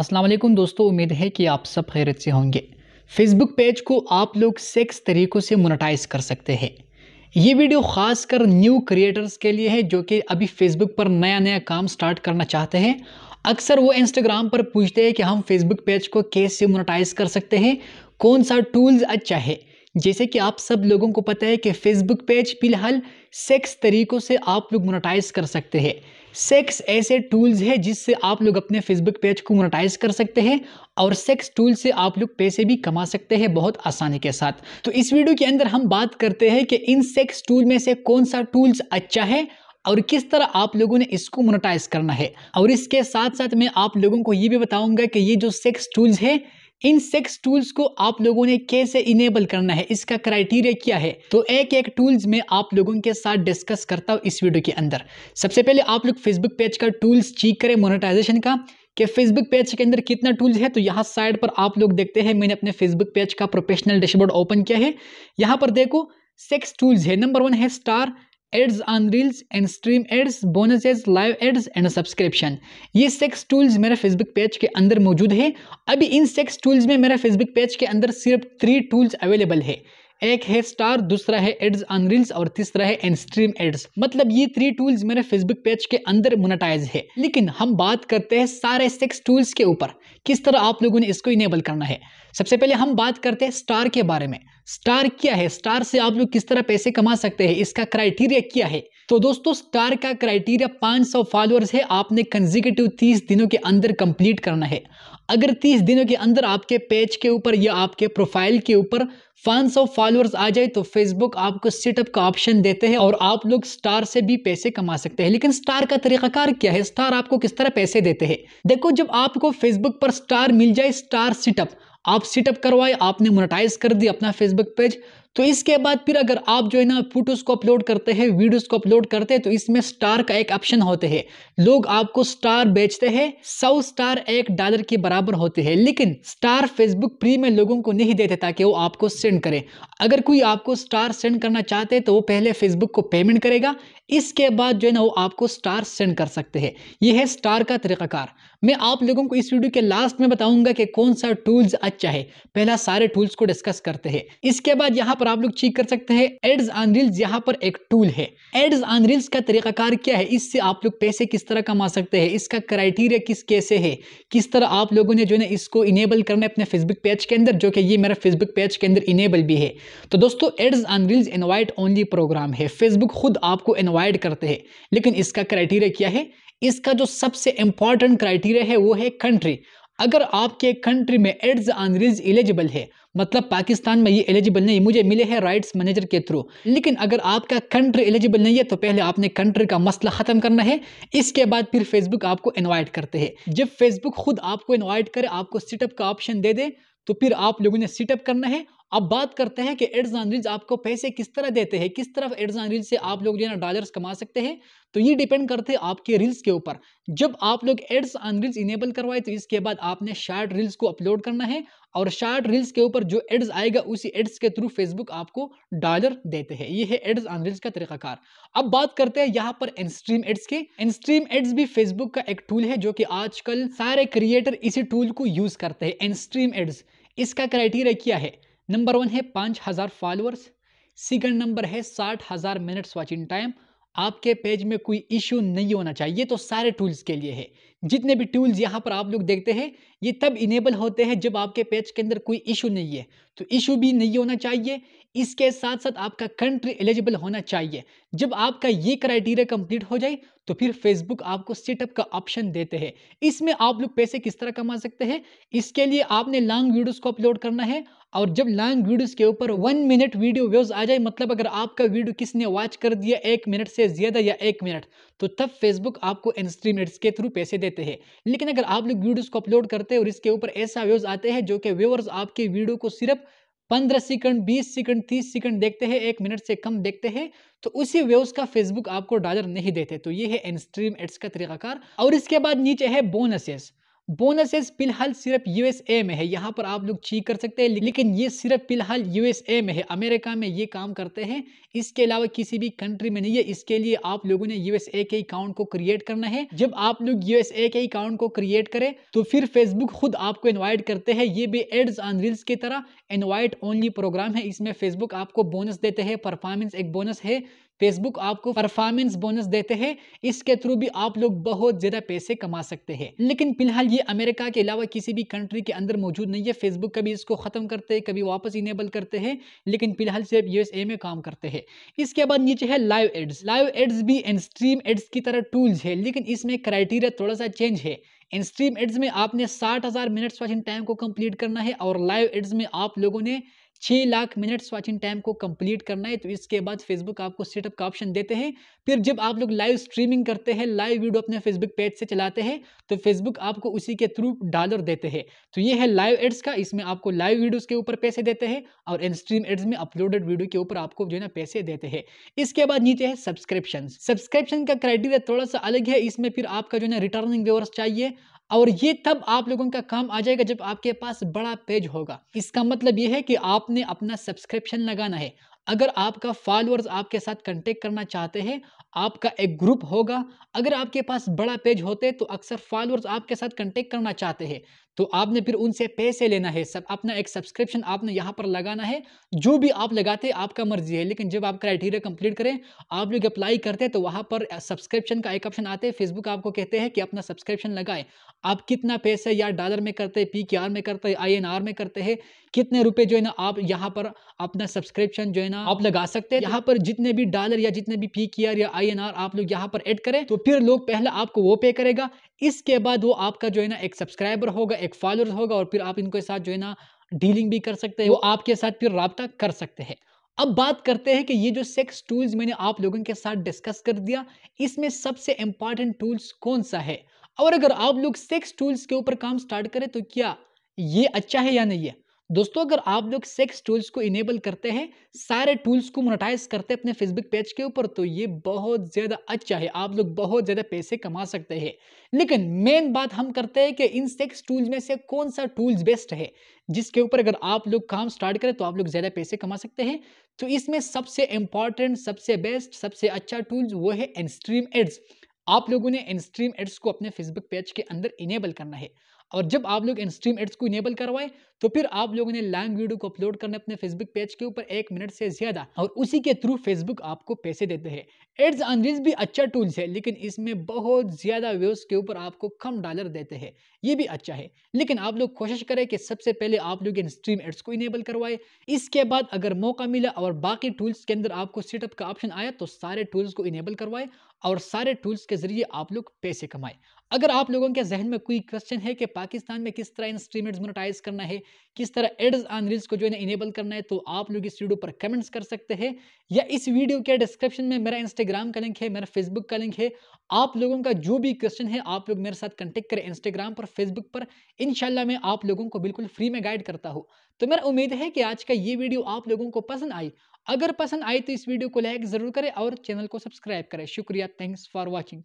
अस्सलाम वालेकुम दोस्तों उम्मीद है कि आप सब खैरत से होंगे फेसबुक पेज को आप लोग सेक्स तरीक़ों से मोनेटाइज कर सकते हैं ये वीडियो ख़ास कर न्यू क्रिएटर्स के लिए है जो कि अभी फेसबुक पर नया नया काम स्टार्ट करना चाहते हैं अक्सर वो इंस्टाग्राम पर पूछते हैं कि हम फेसबुक पेज को कैसे मोनेटाइज कर सकते हैं कौन सा टूल्स अच्छा है जैसे कि आप सब लोगों को पता है कि फेसबुक पेज फिलहाल सेक्स तरीक़ों से आप लोग मोनेटाइज कर सकते हैं सेक्स ऐसे टूल्स है जिससे आप लोग अपने फेसबुक पेज को मोनेटाइज कर सकते हैं और सेक्स टूल से आप लोग पैसे भी कमा सकते हैं बहुत आसानी के साथ तो इस वीडियो के अंदर हम बात करते हैं कि इन सेक्स टूल में से कौन सा टूल्स अच्छा है और किस तरह आप लोगों ने इसको मोनेटाइज करना है और इसके साथ साथ मैं आप लोगों को ये भी बताऊंगा कि ये जो सेक्स टूल्स है इन सेक्स टूल्स को आप लोगों ने कैसे इनेबल करना है इसका क्राइटेरिया क्या है तो एक एक टूल्स में आप लोगों के साथ डिस्कस करता हूँ इस वीडियो के अंदर सबसे पहले आप लोग फेसबुक पेज का टूल्स चीक करें मोनेटाइजेशन का कि फेसबुक पेज के अंदर कितना टूल्स है तो यहाँ साइड पर आप लोग देखते हैं मैंने अपने फेसबुक पेज का प्रोफेशनल डैशबोर्ड ओपन किया है यहाँ पर देखो सेक्स टूल्स है नंबर वन है star ads on reels and stream ads bonus ads live ads and subscription ये सेक्स टूल्स मेरा फेसबुक पेज के अंदर मौजूद है अभी इन सेक्स टूल्स में मेरा फेसबुक पेज के अंदर सिर्फ थ्री टूल्स अवेलेबल है एक है स्टार दूसरा है एड्स ऑन रील्स और तीसरा है एंड स्ट्रीम एड्स मतलब ये थ्री टूल्स मेरे फेसबुक पेज के अंदर मोनेटाइज है लेकिन हम बात करते हैं सारे सेक्स टूल्स के ऊपर किस तरह आप लोगों ने इसको इनेबल करना है सबसे पहले हम बात करते हैं स्टार के बारे में स्टार क्या है स्टार से आप लोग किस तरह पैसे कमा सकते हैं इसका क्राइटेरिया क्या है तो दोस्तों स्टार का क्राइटेरिया 500 फॉलोअर्स है आपने कंजिकेटिव 30 दिनों के अंदर कंप्लीट करना है अगर 30 दिनों के अंदर आपके पेज के ऊपर या आपके प्रोफाइल के ऊपर 500 फॉलोअर्स आ जाए तो फेसबुक आपको सेटअप का ऑप्शन देते हैं और आप लोग स्टार से भी पैसे कमा सकते हैं लेकिन स्टार का तरीकाकार क्या है स्टार आपको किस तरह पैसे देते हैं देखो जब आपको फेसबुक पर स्टार मिल जाए स्टार सेटअप आप सेटअप करवाए आपने मोनेटाइज कर दिया अपना फेसबुक पेज तो इसके बाद फिर अगर आप जो है ना फोटोज़ को अपलोड करते हैं वीडियोज़ को अपलोड करते हैं तो इसमें स्टार का एक ऑप्शन होते हैं लोग आपको स्टार बेचते हैं सौ स्टार एक डॉलर के बराबर होते हैं लेकिन स्टार फेसबुक फ्री में लोगों को नहीं देते ताकि वो आपको सेंड करें अगर कोई आपको स्टार सेंड करना चाहते तो वो पहले फेसबुक को पेमेंट करेगा इसके बाद जो है ना वो आपको स्टार सेंड कर सकते हैं ये है स्टार का तरीक़ाकार मैं आप लोगों को इस वीडियो के लास्ट में बताऊंगा कि कौन सा टूल्स अच्छा है पहला सारे टूल्स को डिस्कस करते हैं इसके बाद यहाँ पर आप लोग चेक कर सकते हैं एड्स ऑन रील्स यहाँ पर एक टूल है एड्स ऑन रील्स का तरीकाकार क्या है इससे आप लोग पैसे किस तरह कमा सकते हैं इसका क्राइटेरिया किस कैसे है किस तरह आप लोगों ने जो है इसको इनेबल करना है अपने फेसबुक पेज के अंदर जो कि ये मेरा फेसबुक पेज के अंदर इनेबल भी है तो दोस्तों ads on reels invite only program है फेसबुक खुद आपको इन्वाइट करते हैं लेकिन इसका क्राइटेरिया क्या है इसका जो सबसे इंपॉर्टेंट क्राइटेरिया है वो है कंट्री अगर आपके कंट्री में एड्स ऑन रील्स एलिजिबल है मतलब पाकिस्तान में ये एलिजिबल नहीं मुझे मिले हैं राइट्स मैनेजर के थ्रू लेकिन अगर आपका कंट्री एलिजिबल नहीं है तो पहले आपने कंट्री का मसला ख़त्म करना है इसके बाद फिर फेसबुक आपको इन्वाइट करते हैं जब फेसबुक खुद आपको इन्वाइट करे आपको सिटअप का ऑप्शन दे दे तो फिर आप लोगों ने सिटअप करना है अब बात करते हैं कि एड्स अंग्रेज आपको पैसे किस तरह देते हैं किस तरफ एड्स अंग्रेज से आप लोग जो है ना डॉलर्स कमा सकते हैं तो ये डिपेंड करते हैं आपके रील्स के ऊपर जब आप लोग एड्स रील्स इनेबल करवाए तो इसके बाद आपने शार्ट रील्स को अपलोड करना है और शार्ट रील्स के ऊपर जो एड्स आएगा उसी एड्स के थ्रू फेसबुक आपको डॉलर देते हैं ये है एड्स रील्स का तरीकाकार अब बात करते हैं यहाँ पर एनस्ट्रीम एड्स के एनस्ट्रीम एड्स भी फेसबुक का एक टूल है जो कि आजकल सारे क्रिएटर इसी टूल को यूज करते हैं एनस्ट्रीम एड्स इसका क्राइटेरिया क्या है नंबर वन है पाँच हज़ार फॉलोअर्स सेकंड नंबर है साठ हज़ार मिनट्स वॉचिंग टाइम आपके पेज में कोई इशू नहीं होना चाहिए तो सारे टूल्स के लिए है जितने भी टूल्स यहाँ पर आप लोग देखते हैं ये तब इनेबल होते हैं जब आपके पेज के अंदर कोई इशू नहीं है तो इशू भी नहीं होना चाहिए इसके साथ साथ आपका कंट्री एलिजिबल होना चाहिए जब आपका ये क्राइटेरिया कंप्लीट हो जाए तो फिर फेसबुक आपको सेटअप का ऑप्शन देते हैं इसमें आप लोग पैसे किस तरह कमा सकते हैं इसके लिए आपने लॉन्ग वीडियोस को अपलोड करना है और जब लॉन्ग वीडियोस के ऊपर वन मिनट वीडियो व्यूज आ जाए मतलब अगर आपका वीडियो किसने वॉच कर दिया एक मिनट से ज़्यादा या एक मिनट तो तब फेसबुक आपको इन मिनट्स के थ्रू पैसे देते हैं लेकिन अगर आप लोग वीडियोस को अपलोड करते हैं और इसके ऊपर ऐसा व्यूज़ आते हैं जो कि व्यूवर्स आपके वीडियो को सिर्फ पंद्रह सेकंड बीस सेकंड तीस सेकंड देखते हैं एक मिनट से कम देखते हैं तो उसी व्यूज का फेसबुक आपको डॉलर नहीं देते तो ये है इन एड्स का तरीकाकार और इसके बाद नीचे है बोनसेस बोनसेस फिलहाल सिर्फ यूएसए में है यहाँ पर आप लोग चीक कर सकते हैं लेकिन ये सिर्फ फिलहाल यूएसए में है अमेरिका में ये काम करते हैं इसके अलावा किसी भी कंट्री में नहीं है इसके लिए आप लोगों ने यूएसए के अकाउंट को क्रिएट करना है जब आप लोग यूएसए के अकाउंट को क्रिएट करें तो फिर फेसबुक खुद आपको इन्वाइट करते हैं ये भी एड्स ऑन रील्स की तरह इन्वाइट ओनली प्रोग्राम है इसमें फेसबुक आपको बोनस देते हैं परफॉर्मेंस एक बोनस है फेसबुक आपको परफॉर्मेंस बोनस देते हैं इसके थ्रू भी आप लोग बहुत ज्यादा पैसे कमा सकते हैं लेकिन फिलहाल ये अमेरिका के अलावा किसी भी कंट्री के अंदर मौजूद नहीं है फेसबुक कभी इसको खत्म करते हैं कभी वापस इनेबल करते हैं लेकिन फिलहाल सिर्फ यूएसए में काम करते हैं इसके बाद नीचे है लाइव एड्स लाइव एड्स भी एंड स्ट्रीम एड्स की तरह टूल्स है लेकिन इसमें क्राइटेरिया थोड़ा सा चेंज है इन स्ट्रीम एड्स में आपने साठ हज़ार मिनट्स वॉचिंग टाइम को कंप्लीट करना है और लाइव एड्स में आप लोगों ने छः लाख मिनट्स वाचिंग टाइम को कंप्लीट करना है तो इसके बाद फेसबुक आपको सेटअप का ऑप्शन देते हैं फिर जब आप लोग लाइव स्ट्रीमिंग करते हैं लाइव वीडियो अपने फेसबुक पेज से चलाते हैं तो फेसबुक आपको उसी के थ्रू डॉलर देते हैं तो ये है लाइव एड्स का इसमें आपको लाइव वीडियोज़ के ऊपर पैसे देते हैं और इन स्ट्रीम एड्स में अपलोडेड वीडियो के ऊपर आपको जो है ना पैसे देते हैं इसके बाद नीचे है सब्सक्रिप्शन सब्सक्रिप्शन का क्राइटेरिया थोड़ा सा अलग है इसमें फिर आपका जो है ना रिटर्निंग व्यवर्स चाहिए और ये तब आप लोगों का काम आ जाएगा जब आपके पास बड़ा पेज होगा इसका मतलब ये है कि आपने अपना सब्सक्रिप्शन लगाना है अगर आपका फॉलोअर्स आपके साथ कंटेक्ट करना चाहते हैं आपका एक ग्रुप होगा अगर आपके पास बड़ा पेज होते तो अक्सर फॉलोअर्स आपके साथ कंटेक्ट करना चाहते हैं तो आपने फिर उनसे पैसे लेना है सब अपना एक सब्सक्रिप्शन आपने यहाँ पर लगाना है जो भी आप लगाते आपका मर्जी है लेकिन जब आप क्राइटेरिया कंप्लीट करें आप लोग अप्लाई करते तो वहाँ पर सब्सक्रिप्शन का एक ऑप्शन आते हैं फेसबुक आपको कहते हैं कि अपना सब्सक्रिप्शन लगाएं आप कितना पैसे या डॉलर में करते हैं पी में करते हैं आई में करते हैं कितने रुपए जो है ना आप यहाँ पर अपना सब्सक्रिप्शन जो है ना आप लगा सकते हैं यहाँ पर जितने भी डॉलर या जितने भी पी या आई आप लोग यहाँ पर एड करें तो फिर लोग पहले आपको वो पे करेगा इसके बाद वो आपका जो है ना एक सब्सक्राइबर होगा एक फॉलोअर होगा और फिर आप इनके साथ जो है ना डीलिंग भी कर सकते हैं वो आपके साथ फिर रबता कर सकते हैं अब बात करते हैं कि ये जो सेक्स टूल्स मैंने आप लोगों के साथ डिस्कस कर दिया इसमें सबसे इंपॉर्टेंट टूल्स कौन सा है और अगर आप लोग सेक्स टूल्स के ऊपर काम स्टार्ट करें तो क्या ये अच्छा है या नहीं है दोस्तों अगर आप लोग सेक्स टूल्स को इनेबल करते हैं सारे टूल्स को मोनेटाइज करते हैं अपने फेसबुक पेज के ऊपर तो ये बहुत ज़्यादा अच्छा है आप लोग बहुत ज़्यादा पैसे कमा सकते हैं लेकिन मेन बात हम करते हैं कि इन सेक्स टूल्स में से कौन सा टूल्स बेस्ट है जिसके ऊपर अगर आप लोग काम स्टार्ट करें तो आप लोग ज़्यादा पैसे कमा सकते हैं तो इसमें सबसे इंपॉर्टेंट सबसे बेस्ट सबसे अच्छा टूल्स वो है एनस्ट्रीम एड्स आप लोगों ने एनस्ट्रीम एड्स को अपने फेसबुक पेज के अंदर इनेबल करना है और जब आप लोग इनस्ट्रीम एड्स को इनेबल करवाएं तो फिर आप लोगों ने लैंग वीडियो को अपलोड करने अपने फेसबुक पेज के ऊपर एक मिनट से ज्यादा और उसी के थ्रू फेसबुक आपको पैसे देते हैं एड्स अनरीज भी अच्छा टूल्स है लेकिन इसमें बहुत ज़्यादा व्यूज़ के ऊपर आपको कम डॉलर देते हैं ये भी अच्छा है लेकिन आप लोग कोशिश करें कि सबसे पहले आप लोग इन स्ट्रीम एड्स को इनेबल करवाए इसके बाद अगर मौका मिला और बाकी टूल्स के अंदर आपको सेटअप का ऑप्शन आया तो सारे टूल्स को इनेबल करवाए और सारे टूल्स के जरिए आप लोग पैसे कमाए अगर आप लोगों के जहन में कोई क्वेश्चन है कि पाकिस्तान में किस तरह इन स्ट्रीम एड्स मोनेटाइज करना है किस तरह एड्स ऑन रील्स को जो है इनेबल करना है तो आप लोग इस वीडियो पर कमेंट्स कर सकते हैं या इस वीडियो के डिस्क्रिप्शन में मेरा इंस्टाग्राम का लिंक है मेरा फेसबुक का लिंक है आप लोगों का जो भी क्वेश्चन है आप लोग मेरे साथ कंटेक्ट करें इंस्टाग्राम पर फेसबुक पर इनशाला मैं आप लोगों को बिल्कुल फ्री में गाइड करता हूँ तो मेरा उम्मीद है कि आज का ये वीडियो आप लोगों को पसंद आई अगर पसंद आई तो इस वीडियो को लाइक ज़रूर करें और चैनल को सब्सक्राइब करें शुक्रिया थैंक्स फॉर वॉचिंग